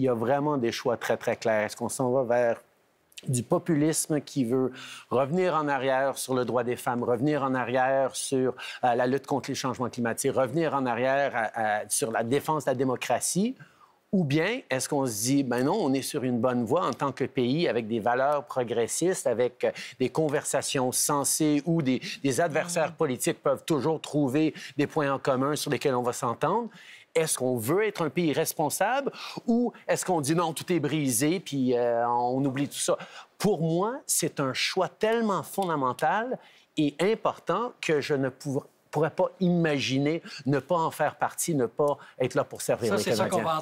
il y a vraiment des choix très, très clairs. Est-ce qu'on s'en va vers du populisme qui veut revenir en arrière sur le droit des femmes, revenir en arrière sur euh, la lutte contre les changements climatiques, revenir en arrière sur la défense de la démocratie, ou bien est-ce qu'on se dit, ben non, on est sur une bonne voie en tant que pays avec des valeurs progressistes, avec euh, des conversations sensées où des, adversaires mmh. politiques peuvent toujours trouver des points en commun sur lesquels on va s'entendre? Est-ce qu'on veut être un pays responsable ou est-ce qu'on dit non, tout est brisé, puis euh, on oublie tout ça? Pour moi, c'est un choix tellement fondamental et important que je ne pourrais pas imaginer ne pas en faire partie, ne pas être là pour servir ça, les Canadiens.